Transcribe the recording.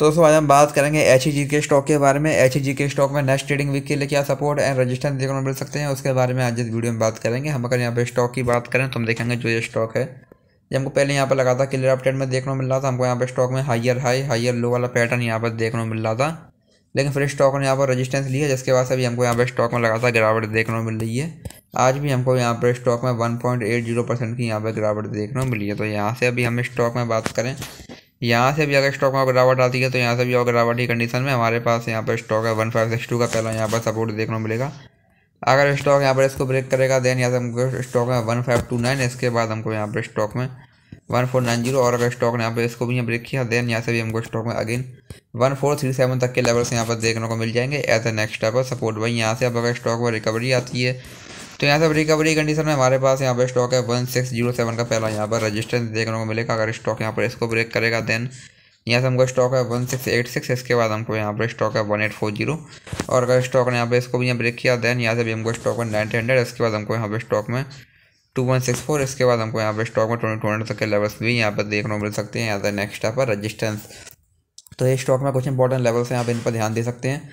तो दोस्तों आज हम बात करेंगे एच ई जी के स्टॉक के बारे में एच ई जी के स्टॉक में नेक्स्ट ट्रेडिंग वीक के लिए क्या सपोर्ट एंड रजिस्टेंस देखने को मिल सकते हैं उसके बारे में आज इस वीडियो में बात करेंगे हम अगर यहाँ पे स्टॉक की बात करें तो हम देखेंगे जो ये स्टॉक है जो हमको पहले यहाँ पर लगा था क्लियर अपडेट में देखने को मिल रहा था हमको यहाँ पर स्टॉक में हाइयर हाई हाइयर लो वाला पैटर्न यहाँ पर देखने को मिल रहा था लेकिन फिर स्टॉक ने यहाँ पर रजिस्टेंस लिया जिसके बाद अभी हमको यहाँ पर स्टॉक में लगातार गिरावट देखने को मिल रही है आज भी हमको यहाँ पर स्टॉक में 1.80 परसेंट की यहाँ पर गिरावट देखने को मिली है तो यहाँ से अभी हम स्टॉक में बात करें यहाँ से भी अगर स्टॉक में गिरावट आती है तो यहाँ से भी और गिरावट की कंडीशन में हमारे पास यहाँ पर स्टॉक है वन फाइव सिक्स टू का पहला यहाँ पर सपोर्ट देखने को मिलेगा अगर स्टॉक यहाँ पर इसको ब्रेक करेगा देन यहाँ से हमको स्टॉक में वन फाइव टू नाइन इसके बाद हमको यहाँ पर स्टॉक में वन फोर नाइन जीरो और अगर स्टॉक ने यहाँ पर इसको भी यहाँ ब्रेक किया देन यहाँ से भी हमको स्टॉक में again one four three seven तक के लेवल से यहाँ पर देखने को मिल जाएंगे एज ए नेक्स्ट टाइप पर सपोर्ट वही यहाँ से अब अगर स्टॉक में रिकवरी आती है तो यहाँ से रिकवरी कंडीशन में हमारे पास यहाँ पर स्टॉक है वन सिक्स जीरो सेवन का पहला यहाँ पर रजिस्टेंस देखने को मिलेगा अगर स्टॉक यहाँ पर इसको ब्रेक करेगा देन यहाँ से हमको स्टॉक है वन सिक्स एट सिक्स इसके बाद हमको यहाँ पर स्टॉक है वन एट फोर जीरो और अगर स्टॉक ने यहाँ पर इसको भी यहाँ ब्रेक किया देन यहाँ से भी हमको स्टॉक है नाइनटी हंड्रेड इसके बाद हमको यहाँ पर स्टॉक में टू वन सिक्स फोर इसके बाद हमको यहाँ पर स्टॉक में ट्वेंटी टू हंड्रेड तक के लेवल्स भी यहाँ पर देखने को मिल सकते हैं यहाँ से नेक्स्ट यहाँ पर रजिस्टेंस तो ये स्टॉक में कुछ इंपॉर्टेंट लेवल्स हैं आप इन पर ध्यान दे सकते हैं